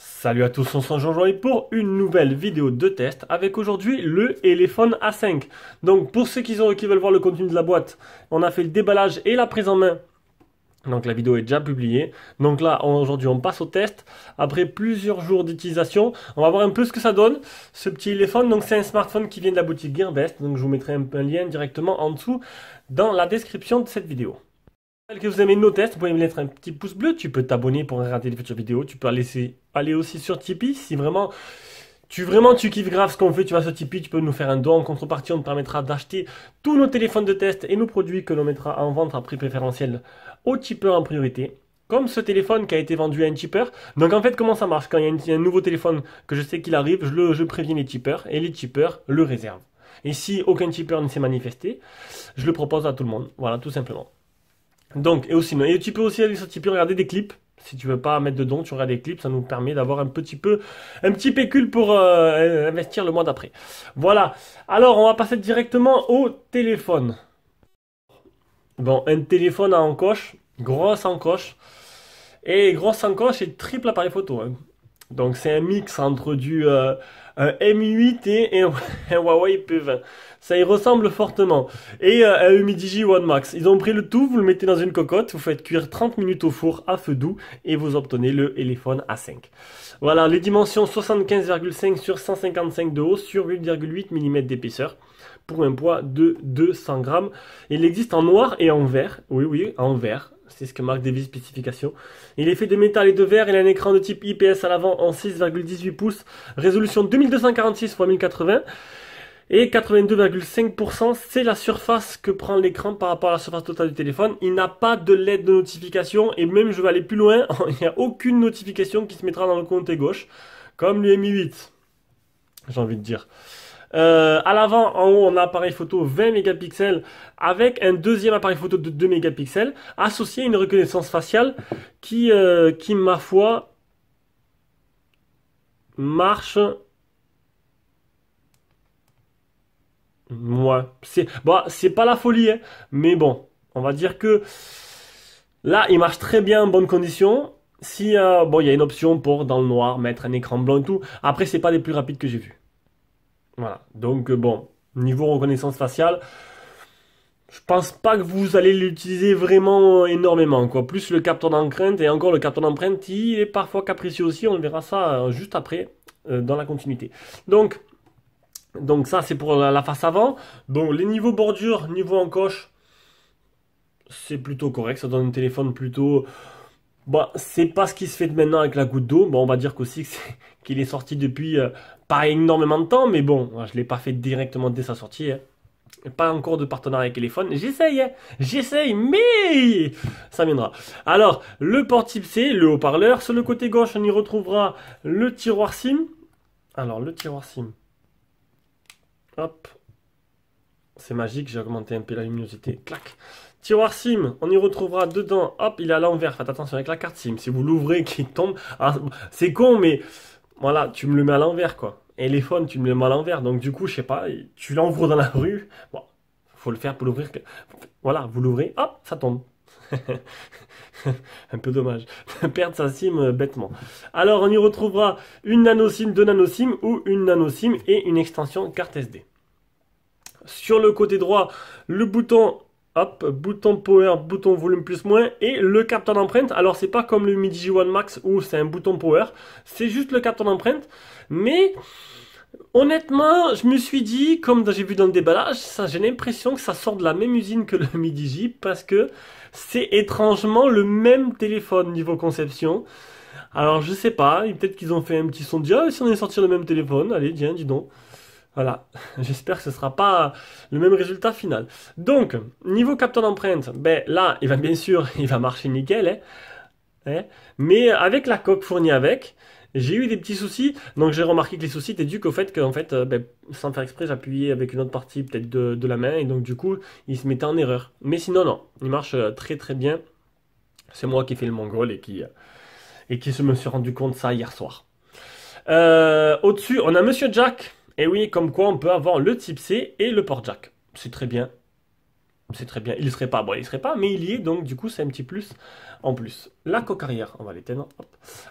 Salut à tous, on se rejoint pour une nouvelle vidéo de test avec aujourd'hui le téléphone A5. Donc pour ceux qui, ont, qui veulent voir le contenu de la boîte, on a fait le déballage et la prise en main donc la vidéo est déjà publiée. Donc là, aujourd'hui, on passe au test. Après plusieurs jours d'utilisation, on va voir un peu ce que ça donne. Ce petit téléphone, donc c'est un smartphone qui vient de la boutique Gearbest. Donc je vous mettrai un, lien directement en dessous dans la description de cette vidéo. Si que vous aimez nos tests, vous pouvez me mettre un petit pouce bleu. Tu peux t'abonner pour rater les futures vidéos. Tu peux laisser, aller aussi sur Tipeee si vraiment... Tu vraiment tu kiffes grave ce qu'on fait, tu vas sur Tipeee, tu peux nous faire un don. En contrepartie, on te permettra d'acheter tous nos téléphones de test et nos produits que l'on mettra en vente à prix préférentiel au tipeur en priorité. Comme ce téléphone qui a été vendu à un tipeur. Donc en fait, comment ça marche Quand il y a un nouveau téléphone que je sais qu'il arrive, je, le, préviens les tipeurs et les tipeurs le réservent. Et si aucun tipeur ne s'est manifesté, je le propose à tout le monde. Voilà, tout simplement. Donc, et aussi, et tu peux aussi aller sur Tipeee regarder des clips. Si tu veux pas mettre de dons, tu regardes des clips, ça nous permet d'avoir un petit peu, un petit pécule pour euh, investir le mois d'après. Voilà. Alors, on va passer directement au téléphone. Bon, un téléphone à encoche, grosse encoche. Et grosse encoche et triple appareil photo. Hein. Donc c'est un mix entre du euh, un M8 et un, Huawei P20. Ça y ressemble fortement. Et euh, un UMIDIGI One Max. Ils ont pris le tout, vous le mettez dans une cocotte, vous faites cuire 30 minutes au four à feu doux et vous obtenez le téléphone A5. Voilà, les dimensions 75,5 sur 155 de haut sur 8,8 mm d'épaisseur pour un poids de 200 grammes. Il existe en noir et en vert. Oui, oui, en vert. C'est ce que marque Davis Spécification. Il est fait de métal et de verre. Il a un écran de type IPS à l'avant en 6,18 pouces. Résolution 2246 x 1080. Et 82,5%, c'est la surface que prend l'écran par rapport à la surface totale du téléphone. Il n'a pas de LED de notification. Et même, je vais aller plus loin, il n'y a aucune notification qui se mettra dans le côté gauche. Comme le 8. J'ai envie de dire. A euh, à l'avant, en haut, on a un appareil photo 20 mégapixels avec un deuxième appareil photo de 2 mégapixels associé à une reconnaissance faciale qui, euh, qui ma foi, marche moi bah, c'est pas la folie hein. mais bon on va dire que là il marche très bien en bonnes conditions si bon il y a une option pour dans le noir mettre un écran blanc et tout après c'est pas les plus rapides que j'ai vu voilà. Donc euh, bon, niveau reconnaissance faciale, je pense pas que vous allez l'utiliser vraiment euh, énormément. Quoi. Plus le capteur d'empreinte et encore le capteur d'empreinte, il est parfois capricieux aussi. On verra ça euh, juste après dans la continuité. Donc, donc ça c'est pour la, la, face avant. Bon, les niveaux bordure, niveau encoche, c'est plutôt correct. Ça donne un téléphone plutôt Bon, bah, c'est pas ce qui se fait maintenant avec la goutte d'eau. Bon, on va dire qu'aussi qu'il est, sorti depuis euh, pas énormément de temps, mais bon, je l'ai pas fait directement dès sa sortie. Hein. Pas encore de partenariat avec téléphone. J'essaye, hein. j'essaye, mais ça viendra. Alors, le port type C, le haut-parleur. Sur le côté gauche, on y retrouvera le tiroir SIM. Alors, le tiroir SIM. Hop. C'est magique, j'ai augmenté un peu la luminosité. Clac. Tiroir SIM, on y retrouvera dedans, hop, il est à l'envers. Faites attention avec la carte SIM, si vous l'ouvrez qu'il tombe, ah, c'est con, mais voilà, tu me le mets à l'envers, quoi. Téléphone, tu me le mets à l'envers, donc du coup, je sais pas, tu l'envoies dans la rue, bon, faut le faire pour l'ouvrir. Voilà, vous l'ouvrez, hop, ça tombe. un peu dommage. Perdre sa SIM euh, bêtement. Alors, on y retrouvera une nano SIM, deux nano SIM ou une nano SIM et une extension carte SD. Sur le côté droit, le bouton Hop, bouton power, bouton volume plus moins et le capteur d'empreinte. Alors c'est pas comme le Midi One Max où c'est un bouton power, c'est juste le capteur d'empreinte. Mais honnêtement, je me suis dit, comme j'ai vu dans le déballage, ça j'ai l'impression que ça sort de la même usine que le Midi parce que c'est étrangement le même téléphone niveau conception. Alors je sais pas, peut-être qu'ils ont fait un petit sondage, ah, si on est sorti le même téléphone, allez, viens, dis donc. Voilà, j'espère que ce ne sera pas le même résultat final. Donc, niveau capteur d'empreinte, ben là, il va bien sûr, il va marcher nickel, hein. Hein. mais avec la coque fournie avec, j'ai eu des petits soucis, donc j'ai remarqué que les soucis étaient dus au fait que, fait, euh, ben, sans faire exprès, j'appuyais avec une autre partie peut-être de, la main, et donc du coup, il se mettait en erreur. Mais sinon, non, il marche euh, très très bien. C'est moi qui fais le mongol et qui, euh, et qui me suis rendu compte ça hier soir. Au-dessus, on a Monsieur Jack et oui, comme quoi on peut avoir le type C et le port jack. C'est très bien. C'est très bien. Il serait pas, bon, il serait pas, mais il y est, donc du coup, c'est un petit plus en plus. La coque arrière. on va l'éteindre.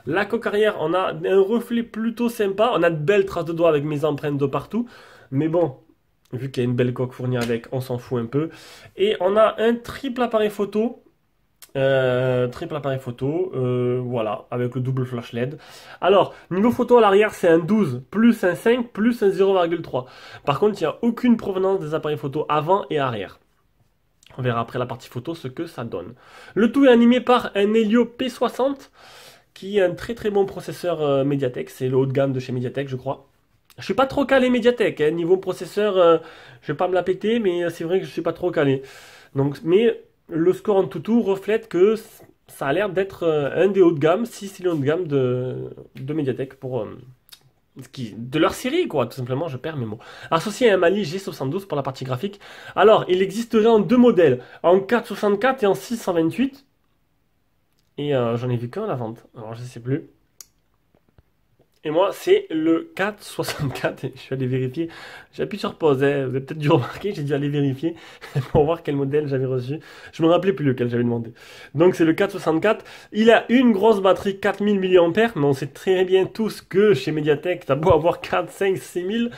La coque arrière, on a un reflet plutôt sympa. On a de belles traces de doigts avec mes empreintes de partout. Mais bon, vu qu'il y a une belle coque fournie avec, on s'en fout un peu. Et on a un triple appareil photo euh, triple appareil photo, euh, voilà, avec le double flash LED. Alors, niveau photo à l'arrière, c'est un 12, plus un 5, plus un 0,3. Par contre, il n'y a aucune provenance des appareils photo avant et arrière. On verra après la partie photo ce que ça donne. Le tout est animé par un Helio P60, qui est un très très bon processeur euh, Mediatek. C'est le haut de gamme de chez Mediatek, je crois. Je suis pas trop calé Mediatek, hein. niveau processeur, euh, je vais pas me la péter, mais c'est vrai que je suis pas trop calé. Donc, mais le score en toutou reflète que ça a l'air d'être euh, un des hauts de gamme, si c'est le haut de gamme de, de Mediatek pour euh, de leur série, quoi, tout simplement, je perds mes mots. Associé à un Mali G72 pour la partie graphique. Alors, il existerait en deux modèles, en 464 et en 628. Et euh, j'en ai vu qu'un à la vente, alors je sais plus. Et moi, c'est le 464. Je suis allé vérifier. J'appuie sur pause. Vous avez peut-être dû remarquer, j'ai dû aller vérifier pour voir quel modèle j'avais reçu. Je me rappelais plus lequel j'avais demandé. Donc, c'est le 464. Il a une grosse batterie 4000 mAh, mais on sait très bien tous que chez Mediatek, t'as beau avoir 4, 5, 6000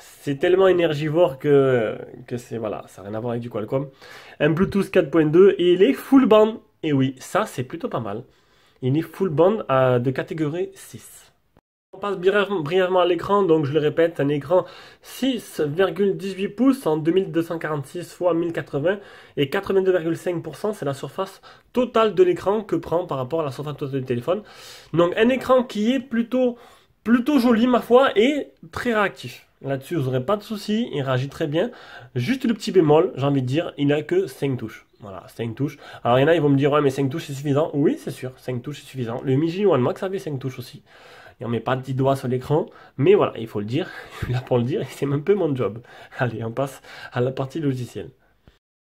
c'est tellement énergivore que, que c'est voilà, ça n'a rien à voir avec du Qualcomm. Un Bluetooth 4.2 et il est full band. Et oui, ça c'est plutôt pas mal. Il est full band euh, de catégorie 6. On passe brièvement à l'écran, donc je le répète, un écran 6,18 pouces en 2246 x 1080 et 82,5% c'est la surface totale de l'écran que prend par rapport à la surface totale du téléphone. Donc un écran qui est plutôt, plutôt joli ma foi et très réactif. Là-dessus vous n'aurez pas de soucis, il réagit très bien. Juste le petit bémol, j'ai envie de dire, il n'a que 5 touches. Voilà, 5 touches. Alors il y en a, ils vont me dire, ouais mais 5 touches c'est suffisant. Oui c'est sûr, 5 touches c'est suffisant. Le Mi One Max avait 5 touches aussi et on met pas 10 doigts sur l'écran, mais voilà, il faut le dire, Il suis là pour le dire, et c'est un peu mon job. Allez, on passe à la partie logicielle.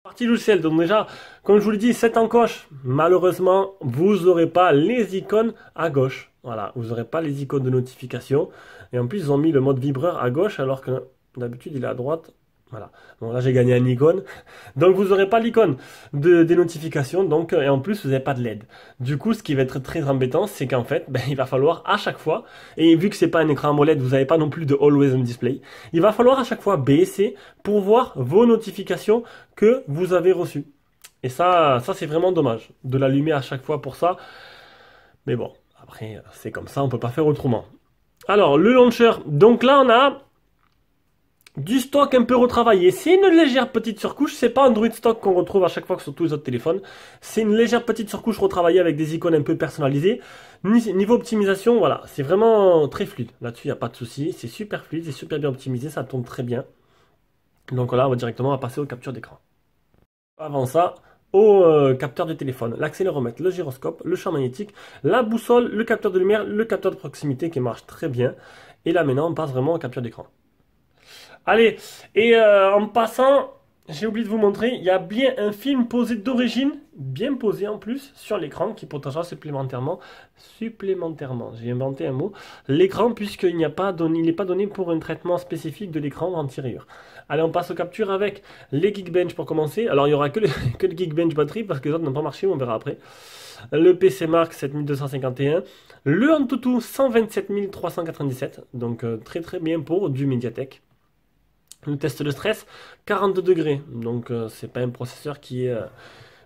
Partie logicielle, donc déjà, comme je vous le dis, cette encoche, malheureusement, vous n'aurez pas les icônes à gauche. Voilà, vous n'aurez pas les icônes de notification. Et en plus, ils ont mis le mode vibreur à gauche, alors que d'habitude, il est à droite. Voilà. Bon, là, j'ai gagné un icône. Donc, vous n'aurez pas l'icône de, des notifications. Donc, euh, et en plus, vous n'avez pas de LED. Du coup, ce qui va être très embêtant, c'est qu'en fait, ben, il va falloir à chaque fois, et vu que c'est pas un écran AMOLED, vous n'avez pas non plus de Always On Display, il va falloir à chaque fois baisser pour voir vos notifications que vous avez reçues. Et ça, ça c'est vraiment dommage de l'allumer à chaque fois pour ça. Mais bon, après, euh, c'est comme ça, on peut pas faire autrement. Alors, le launcher. Donc là, on a du stock un peu retravaillé. C'est une légère petite surcouche, c'est pas un Android stock qu'on retrouve à chaque fois que sur tous les autres téléphones. C'est une légère petite surcouche retravaillée avec des icônes un peu personnalisées. Niveau optimisation, voilà, c'est vraiment très fluide. Là-dessus, il n'y a pas de souci, c'est super fluide, c'est super bien optimisé, ça tombe très bien. Donc là, on va directement passer aux captures d'écran. Avant ça, au euh, capteur du téléphone, l'accéléromètre, le gyroscope, le champ magnétique, la boussole, le capteur de lumière, le capteur de proximité qui marche très bien. Et là maintenant, on passe vraiment aux captures d'écran. Allez, et euh, en passant, j'ai oublié de vous montrer, il y a bien un film posé d'origine, bien posé en plus, sur l'écran, qui protégera supplémentairement, supplémentairement, j'ai inventé un mot, l'écran, puisqu'il n'est pas, donné, pas donné pour un traitement spécifique de l'écran en tirure. Allez, on passe aux captures avec les Geekbench pour commencer. Alors, il n'y aura que le, que le Geekbench batterie, parce que les autres n'ont pas marché, on verra après. Le PC Mark 7251, le Antutu 127 397, donc euh, très très bien pour du Mediatek. Le test de stress, 42 degrés. Donc, euh, c'est pas un processeur qui est. Euh,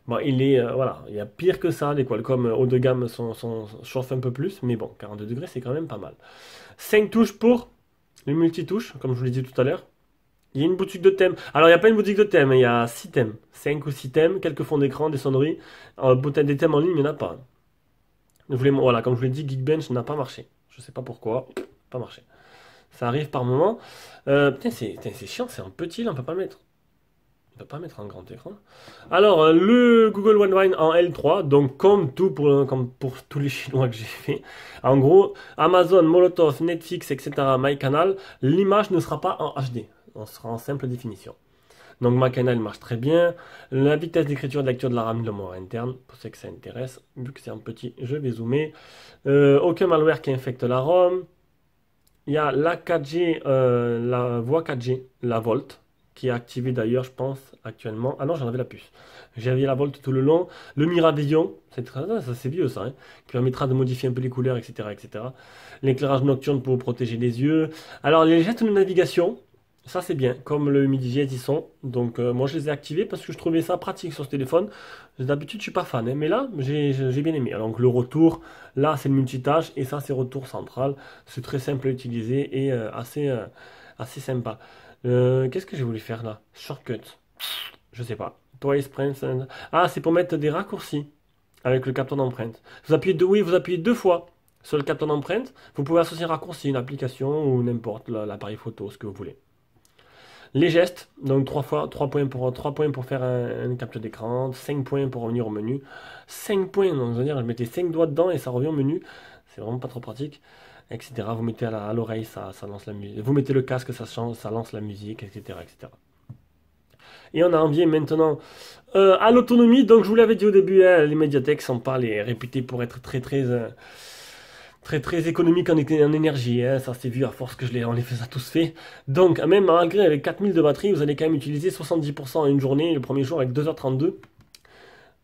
bon, il est. Euh, voilà, il y a pire que ça. Les Qualcomm haut de gamme sont, sont, chauffent un peu plus. Mais bon, 42 degrés, c'est quand même pas mal. 5 touches pour le multitouche, comme je vous l'ai dit tout à l'heure. Il y a une boutique de thèmes. Alors, il n'y a pas une boutique de thèmes, il y a 6 thèmes. 5 ou 6 thèmes, quelques fonds d'écran, des sonneries. des thèmes en ligne, il n'y en a pas. voilà, comme je vous l'ai dit, Geekbench n'a pas marché. Je ne sais pas pourquoi. Pas marché ça arrive par moment. Euh, putain, c'est chiant, c'est un petit là, on peut pas le mettre. On peut pas mettre en grand écran. Alors, euh, le Google One Wine en L3, donc comme tout pour, comme pour tous les Chinois que j'ai fait, en gros, Amazon, Molotov, Netflix, etc., MyCanal, l'image ne sera pas en HD, on sera en simple définition. Donc MyCanal marche très bien. La vitesse d'écriture et de lecture de la RAM de mot interne, pour ceux que ça intéresse, vu que c'est un petit, je vais zoomer. Euh, aucun malware qui infecte la ROM. Il y a la 4G, euh, la voix 4G, la Volt, qui est activée d'ailleurs, je pense, actuellement. Ah non, j'en avais la puce. J'avais la Volt tout le long. Le miravillon, c'est vieux ça, hein, qui permettra de modifier un peu les couleurs, etc. etc. L'éclairage nocturne pour protéger les yeux. Alors, les gestes de navigation, ça c'est bien, comme le midi ils sont. Donc euh, moi je les ai activés parce que je trouvais ça pratique sur ce téléphone. D'habitude je suis pas fan, hein. mais là j'ai bien aimé. donc le retour, là c'est le multitâche et ça c'est retour central. C'est très simple à utiliser et euh, assez, euh, assez sympa. Qu'est-ce que j'ai voulu faire là Shortcut. Je sais pas. Hein. Ah c'est pour mettre des raccourcis avec le capteur d'empreinte. Vous appuyez deux, oui, vous appuyez deux fois sur le capteur d'empreinte. Vous pouvez associer un raccourci, une application ou n'importe l'appareil photo, ce que vous voulez. Les gestes, donc 3 fois, trois points pour, points pour faire un, capture d'écran, 5 points pour revenir au menu, 5 points, donc je veux dire, je mettais 5 doigts dedans et ça revient au menu, c'est vraiment pas trop pratique, etc. Vous mettez à l'oreille, ça, ça lance la musique, vous mettez le casque, ça, change, ça lance la musique, etc. etc. Et on a envie maintenant euh, à l'autonomie, donc je vous l'avais dit au début, hein, les médiathèques sont pas les réputées pour être très très... Euh, très très économique en, énergie, hein, ça c'est vu à force que je l'ai, on les fait ça tous fait. Donc ah, même malgré les 4000 de batterie, vous allez quand même utiliser 70% en une journée, le premier jour avec 2h32.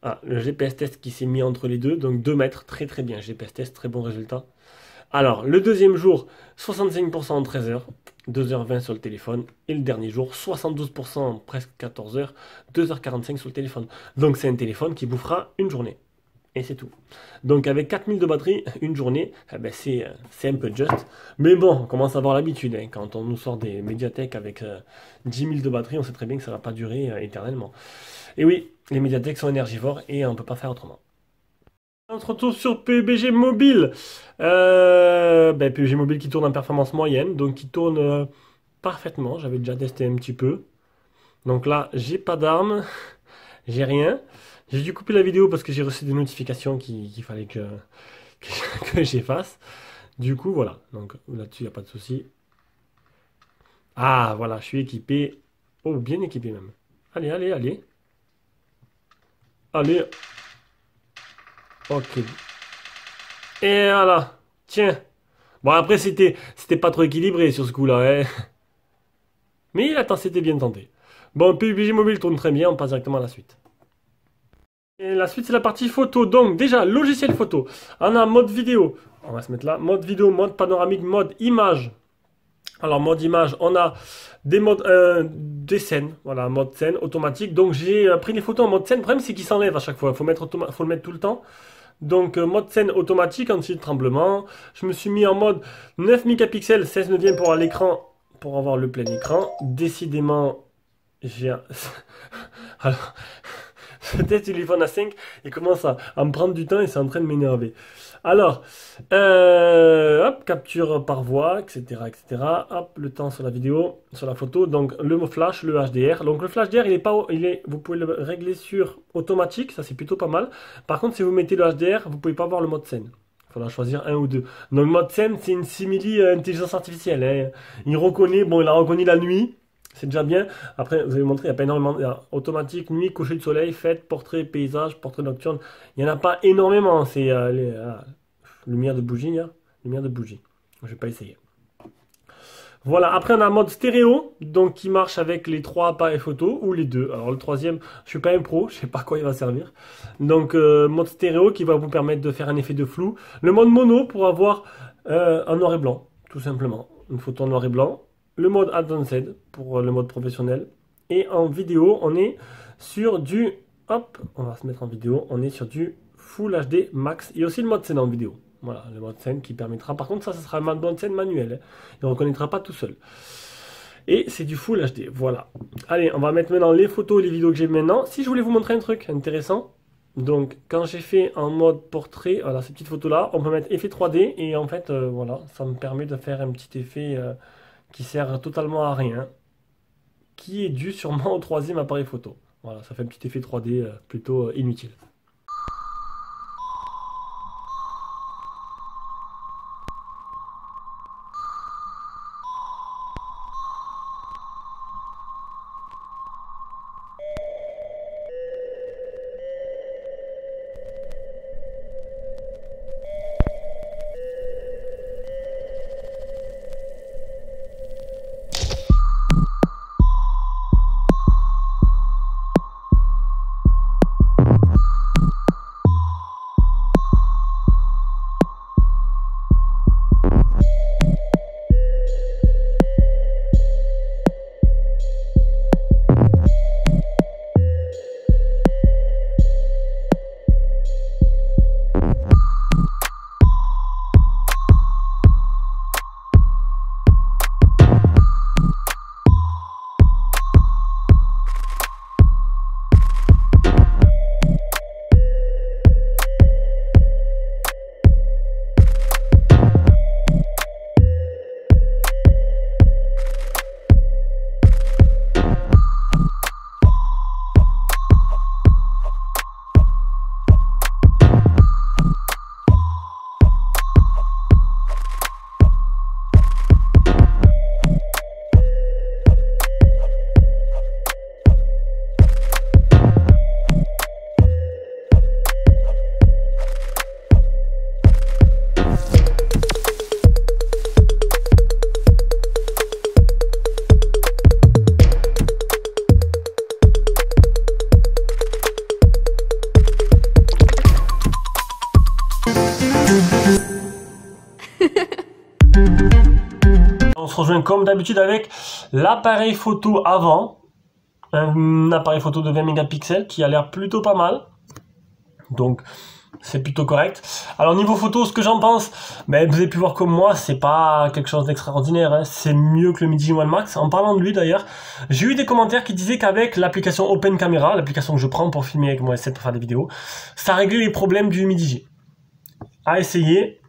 Ah, le GPS test qui s'est mis entre les deux, donc 2 mètres, très très bien, GPS test, très bon résultat. Alors, le deuxième jour, 65% en 13 h 2h20 sur le téléphone. Et le dernier jour, 72% en presque 14 h 2h45 sur le téléphone. Donc, c'est un téléphone qui bouffera une journée et c'est tout. Donc avec 4000 de batterie, une journée, eh ben, c'est, un peu juste. Mais bon, on commence à avoir l'habitude. Hein. Quand on nous sort des médiathèques avec 10000 euh, 10 de batterie, on sait très bien que ça ne va pas durer euh, éternellement. Et oui, les médiathèques sont énergivores et on ne peut pas faire autrement. On se retrouve sur PUBG Mobile. Euh, ben, PUBG Mobile qui tourne en performance moyenne, donc qui tourne euh, parfaitement. J'avais déjà testé un petit peu. Donc là, j'ai pas d'armes, j'ai rien. J'ai dû couper la vidéo parce que j'ai reçu des notifications qu'il fallait que, j'efface. Du coup, voilà. Donc là-dessus, il n'y a pas de souci. Ah, voilà, je suis équipé. Oh, bien équipé même. Allez, allez, allez. Allez. Ok. Et voilà. Tiens. Bon, après, c'était c'était pas trop équilibré sur ce coup-là. Hein. Mais attends, c'était bien tenté. Bon, PUBG Mobile tourne très bien. On passe directement à la suite la suite, c'est la partie photo. Donc, déjà, logiciel photo. On a mode vidéo. On va se mettre là. Mode vidéo, mode panoramique, mode image. Alors, mode image, on a des modes, euh, des scènes. Voilà, mode scène automatique. Donc, j'ai euh, pris les photos en mode scène. Le problème, c'est qu'il s'enlève à chaque fois. Il faut, faut le mettre tout le temps. Donc, euh, mode scène automatique, anti-tremblement. Je me suis mis en mode 9 mégapixels, 16 neuvième pour l'écran, pour avoir le plein écran. Décidément, j'ai Alors, un téléphone à 5, il commence à, me prendre du temps et c'est en train de m'énerver. Alors, euh, hop, capture par voix, etc., etc. Hop, le temps sur la vidéo, sur la photo. Donc, le mot flash, le HDR. Donc, le flash HDR, il est pas, il est, vous pouvez le régler sur automatique, ça c'est plutôt pas mal. Par contre, si vous mettez le HDR, vous pouvez pas voir le mode scène. Il faudra choisir un ou deux. Donc, mode scène, c'est une simili euh, intelligence artificielle. Hein. Il reconnaît, bon, il a reconnu la nuit. C'est déjà bien. Après, vous avez montré, il n'y a pas énormément. automatique, nuit, coucher de soleil, fête, portrait, paysage, portrait nocturne. Il n'y en a pas énormément. C'est euh, les euh, lumière de bougie, hein. lumière de bougie. Je vais pas essayer. Voilà, après on a un mode stéréo, donc qui marche avec les trois appareils photo ou les deux. Alors le troisième, je suis pas un pro, je sais pas quoi il va servir. Donc euh, mode stéréo qui va vous permettre de faire un effet de flou. Le mode mono pour avoir un noir et blanc, tout simplement. Une photo en noir et blanc, le mode Advanced pour euh, le mode professionnel. Et en vidéo, on est sur du... Hop, on va se mettre en vidéo. On est sur du Full HD Max. Et aussi le mode scène en vidéo. Voilà, le mode scène qui permettra... Par contre, ça, ce sera le mode scène manuel. Et Il ne reconnaîtra pas tout seul. Et c'est du Full HD, voilà. Allez, on va mettre maintenant les photos et les vidéos que j'ai maintenant. Si je voulais vous montrer un truc intéressant, donc quand j'ai fait en mode portrait, voilà, ces petites photos-là, on peut mettre effet 3D et en fait, euh, voilà, ça me permet de faire un petit effet... Euh, qui sert totalement à rien, qui est dû sûrement au troisième appareil photo. Voilà, ça fait un petit effet 3D euh, plutôt euh, inutile. comme d'habitude avec l'appareil photo avant. Un appareil photo de 20 mégapixels qui a l'air plutôt pas mal. Donc c'est plutôt correct. Alors niveau photo, ce que j'en pense, mais ben, vous avez pu voir comme moi, c'est pas quelque chose d'extraordinaire. Hein. C'est mieux que le Midi One Max. En parlant de lui d'ailleurs, j'ai eu des commentaires qui disaient qu'avec l'application Open Camera, l'application que je prends pour filmer avec moi et c'est pour faire des vidéos, ça réglait les problèmes du Midi À essayer,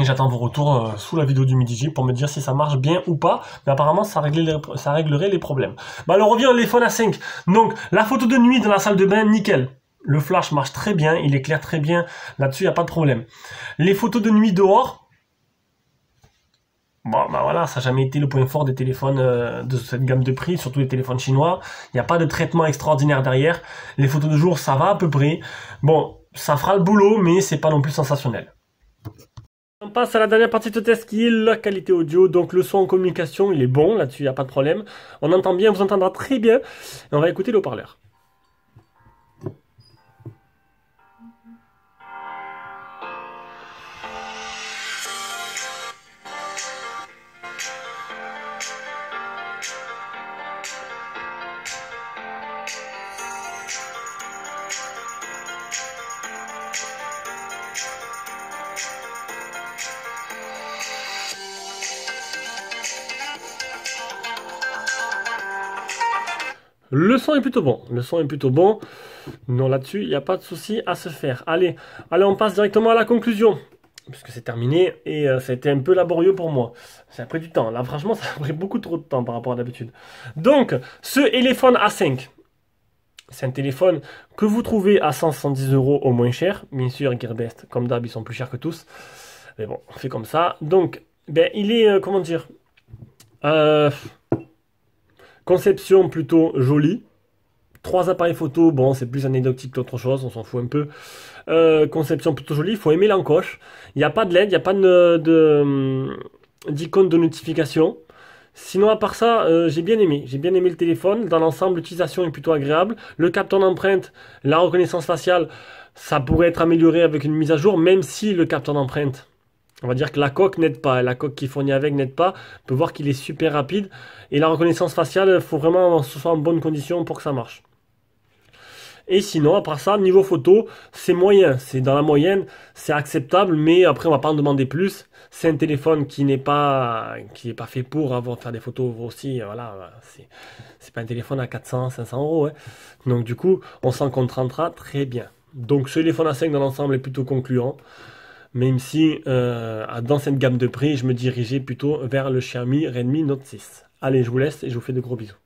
et j'attends vos retours euh, sous la vidéo du midi pour me dire si ça marche bien ou pas. Mais apparemment, ça, réglerait les problèmes. Bah, alors, on revient au l'iPhone A5. Donc, la photo de nuit dans la salle de bain, nickel. Le flash marche très bien, il éclaire très bien. Là-dessus, il n'y a pas de problème. Les photos de nuit dehors, bon, bah voilà, ça n'a jamais été le point fort des téléphones euh, de cette gamme de prix, surtout les téléphones chinois. Il n'y a pas de traitement extraordinaire derrière. Les photos de jour, ça va à peu près. Bon, ça fera le boulot, mais c'est pas non plus sensationnel. On passe à la dernière partie de ce test qui est la qualité audio. Donc le son en communication, il est bon, là-dessus, il n'y a pas de problème. On entend bien, on vous entendra très bien. Et on va écouter le haut-parleur. Le son est plutôt bon. Le son est plutôt bon. Non, là-dessus, il n'y a pas de souci à se faire. Allez, allez, on passe directement à la conclusion. Puisque c'est terminé et euh, ça a été un peu laborieux pour moi. Ça a pris du temps. Là, franchement, ça a pris beaucoup trop de temps par rapport à d'habitude. Donc, ce téléphone A5. C'est un téléphone que vous trouvez à 170 euros au moins cher. Bien sûr, Gearbest, comme d'hab, ils sont plus chers que tous. Mais bon, on fait comme ça. Donc, ben, il est, euh, comment dire, euh, Conception plutôt jolie. Trois appareils photo, bon, c'est plus anecdotique qu'autre chose, on s'en fout un peu. Euh, conception plutôt jolie, il faut aimer l'encoche. Il n'y a pas de LED, il n'y a pas de, euh, d'icône de, notification. Sinon, à part ça, euh, j'ai bien aimé. J'ai bien aimé le téléphone. Dans l'ensemble, l'utilisation est plutôt agréable. Le capteur d'empreinte, la reconnaissance faciale, ça pourrait être amélioré avec une mise à jour, même si le capteur d'empreinte on va dire que la coque n'aide pas, la coque qui fournit avec n'aide pas. On peut voir qu'il est super rapide. Et la reconnaissance faciale, il faut vraiment que ce soit en bonne condition pour que ça marche. Et sinon, à part ça, niveau photo, c'est moyen, c'est dans la moyenne, c'est acceptable, mais après, on ne va pas en demander plus. C'est un téléphone qui n'est pas, qui pas fait pour avoir, hein, faire des photos aussi, voilà, c'est pas un téléphone à 400, 500 euros, hein. Donc, du coup, on s'en contentera très bien. Donc, ce téléphone à 5 dans l'ensemble est plutôt concluant même si euh, dans cette gamme de prix, je me dirigeais plutôt vers le Xiaomi Redmi Note 6. Allez, je vous laisse et je vous fais de gros bisous.